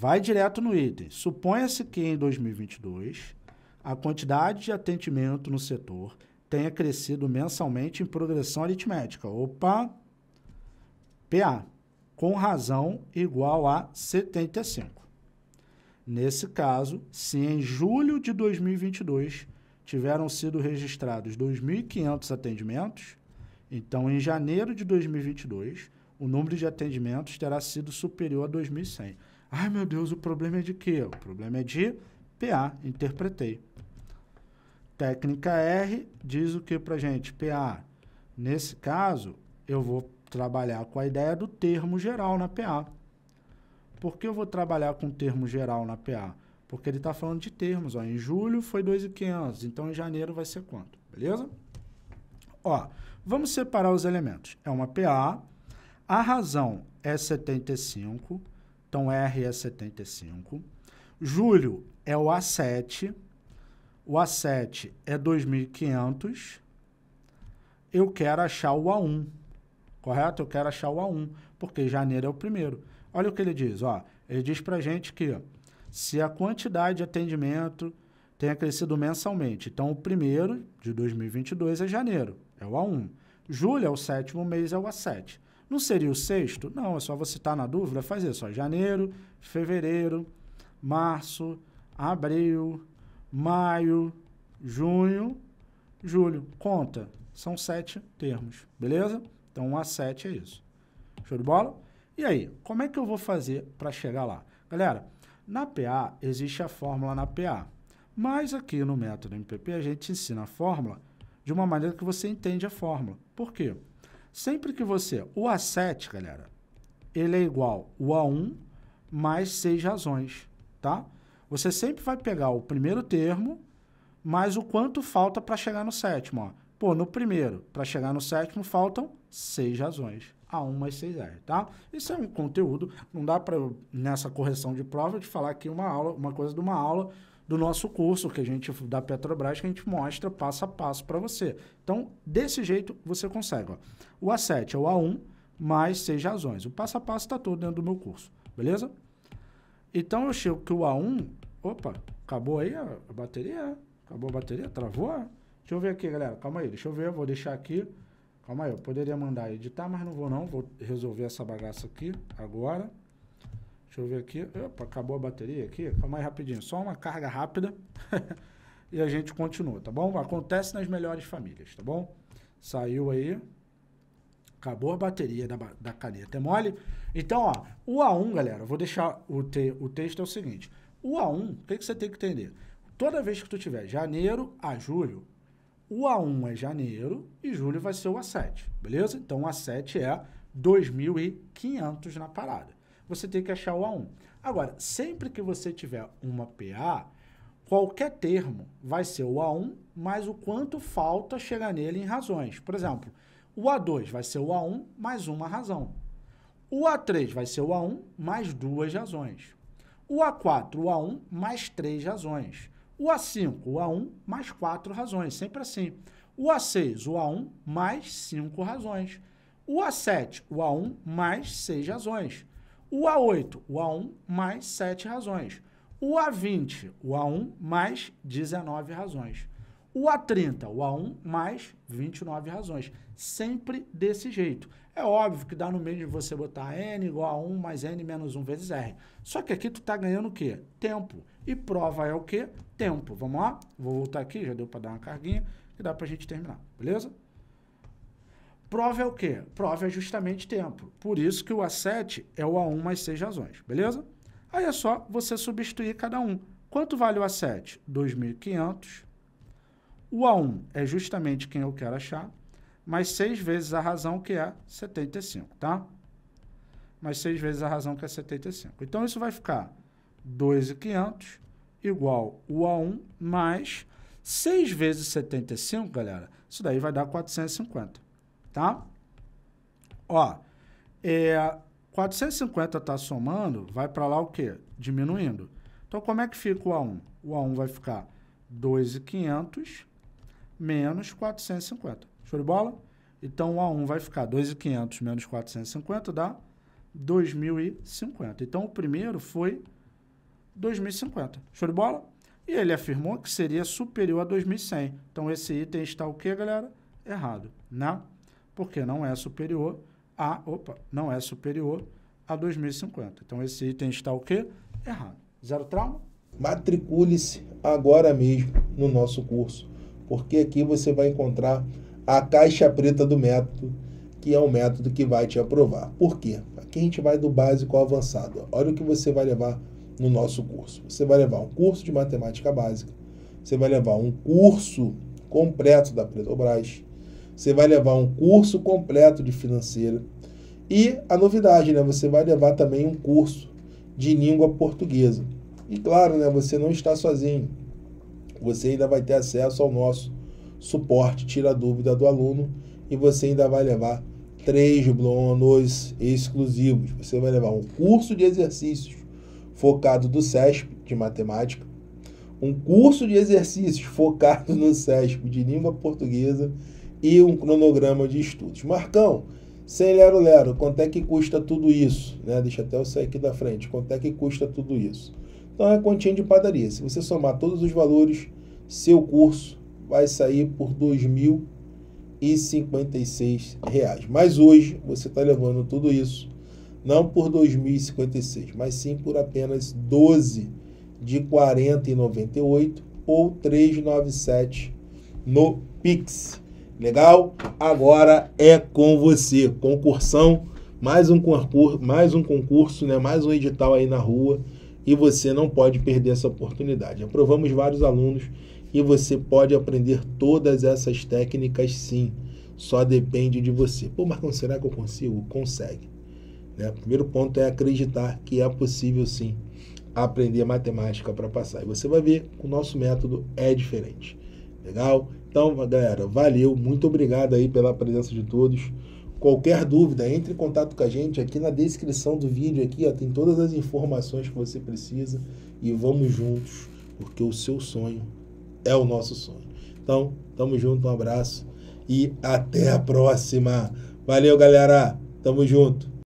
Vai direto no item. Suponha-se que em 2022 a quantidade de atendimento no setor tenha crescido mensalmente em progressão aritmética. Opa! PA, com razão igual a 75. Nesse caso, se em julho de 2022 tiveram sido registrados 2.500 atendimentos, então em janeiro de 2022 o número de atendimentos terá sido superior a 2.100. Ai meu Deus, o problema é de quê? O problema é de PA, interpretei. Técnica R diz o que para gente? PA. Nesse caso, eu vou trabalhar com a ideia do termo geral na PA. Por que eu vou trabalhar com termo geral na PA? Porque ele está falando de termos. Ó. Em julho foi 2,500, então em janeiro vai ser quanto? Beleza? Ó, vamos separar os elementos. É uma PA, a razão é 75, então, R é 75. Julho é o A7. O A7 é 2.500. Eu quero achar o A1, correto? Eu quero achar o A1, porque janeiro é o primeiro. Olha o que ele diz, ó. Ele diz para gente que se a quantidade de atendimento tenha crescido mensalmente. Então, o primeiro de 2022 é janeiro, é o A1. Julho é o sétimo mês, é o A7. Não seria o sexto? Não, é só você estar tá na dúvida, fazer só. janeiro, fevereiro, março, abril, maio, junho, julho. Conta. São sete termos, beleza? Então, 1 um a 7 é isso. Show de bola? E aí, como é que eu vou fazer para chegar lá? Galera, na PA existe a fórmula na PA. Mas aqui no método MPP a gente ensina a fórmula de uma maneira que você entende a fórmula. Por quê? Sempre que você... O A7, galera, ele é igual o A1 mais seis razões, tá? Você sempre vai pegar o primeiro termo mais o quanto falta para chegar no sétimo, ó. Pô, no primeiro, para chegar no sétimo, faltam seis razões. A1 mais 6R, tá? Isso é um conteúdo, não dá para nessa correção de prova de falar aqui uma aula, uma coisa de uma aula, do nosso curso que a gente da Petrobras que a gente mostra passo a passo para você. Então, desse jeito você consegue. Ó. O A7 é o A1 mais seis razões. O passo a passo está todo dentro do meu curso, beleza? Então eu chego que o A1, opa, acabou aí a bateria, acabou a bateria, travou. Deixa eu ver aqui, galera, calma aí, deixa eu ver, vou deixar aqui. Calma aí, eu poderia mandar editar, mas não vou não, vou resolver essa bagaça aqui agora. Deixa eu ver aqui. Opa, acabou a bateria aqui. Calma aí rapidinho. Só uma carga rápida e a gente continua, tá bom? Acontece nas melhores famílias, tá bom? Saiu aí. Acabou a bateria da, da caneta. É mole? Então, ó, o A1, galera, vou deixar o, te, o texto é o seguinte. O A1, o que, que você tem que entender? Toda vez que tu tiver janeiro a julho, o A1 é janeiro e julho vai ser o A7, beleza? Então, o A7 é 2.500 na parada você tem que achar o A1. Agora, sempre que você tiver uma PA, qualquer termo vai ser o A1 mais o quanto falta chegar nele em razões. Por exemplo, o A2 vai ser o A1 mais uma razão. O A3 vai ser o A1 mais duas razões. O A4, o A1 mais três razões. O A5, o A1 mais quatro razões, sempre assim. O A6, o A1 mais cinco razões. O A7, o A1 mais seis razões. O A8, o A1 mais 7 razões. O A20, o A1 mais 19 razões. O A30, o A1 mais 29 razões. Sempre desse jeito. É óbvio que dá no meio de você botar N igual a 1 mais N menos 1 vezes R. Só que aqui tu tá ganhando o quê? Tempo. E prova é o quê? Tempo. Vamos lá? Vou voltar aqui, já deu para dar uma carguinha, que dá para a gente terminar. Beleza? Prova é o quê? Prova é justamente tempo. Por isso que o A7 é o A1 mais seis razões, beleza? Aí é só você substituir cada um. Quanto vale o A7? 2.500. O A1 é justamente quem eu quero achar, mais 6 vezes a razão que é 75, tá? Mais 6 vezes a razão que é 75. Então, isso vai ficar 2.500 igual o A1 mais 6 vezes 75, galera. Isso daí vai dar 450 tá? Ó, é, 450 tá somando, vai para lá o quê? Diminuindo. Então, como é que fica o A1? O A1 vai ficar 2,500 menos 450. Show de bola? Então, o A1 vai ficar 2,500 menos 450 dá 2.050. Então, o primeiro foi 2.050. Show de bola? E ele afirmou que seria superior a 2.100. Então, esse item está o quê, galera? Errado, né? porque não é superior a, opa, não é superior a 2050. Então esse item está o quê? Errado. Zero trauma? Matricule-se agora mesmo no nosso curso, porque aqui você vai encontrar a caixa preta do método, que é o método que vai te aprovar. Por quê? Aqui a gente vai do básico ao avançado. Olha o que você vai levar no nosso curso. Você vai levar um curso de matemática básica, você vai levar um curso completo da Petrobras, você vai levar um curso completo de financeira. E a novidade, né? Você vai levar também um curso de língua portuguesa. E claro, né? Você não está sozinho. Você ainda vai ter acesso ao nosso suporte, tira a dúvida do aluno e você ainda vai levar três blonos exclusivos. Você vai levar um curso de exercícios focado do SESP de matemática, um curso de exercícios focado no SESP de língua portuguesa e um cronograma de estudos. Marcão, sem lero lero, quanto é que custa tudo isso? Né? Deixa até eu sair aqui da frente, quanto é que custa tudo isso? Então é a continha de padaria. Se você somar todos os valores, seu curso vai sair por R$ 2.056. Mas hoje você está levando tudo isso não por 2.056, mas sim por apenas 12 de 40,98 ou 397 no Pix. Legal? Agora é com você. Concursão, mais um concurso, mais um concurso, né? Mais um edital aí na rua e você não pode perder essa oportunidade. Aprovamos vários alunos e você pode aprender todas essas técnicas sim. Só depende de você. Pô, Marcão, será que eu consigo? Consegue. Né? Primeiro ponto é acreditar que é possível sim aprender matemática para passar. E você vai ver que o nosso método é diferente. Legal? Então, galera, valeu. Muito obrigado aí pela presença de todos. Qualquer dúvida, entre em contato com a gente aqui na descrição do vídeo aqui, ó, tem todas as informações que você precisa e vamos juntos, porque o seu sonho é o nosso sonho. Então, tamo junto, um abraço e até a próxima. Valeu, galera. Tamo junto.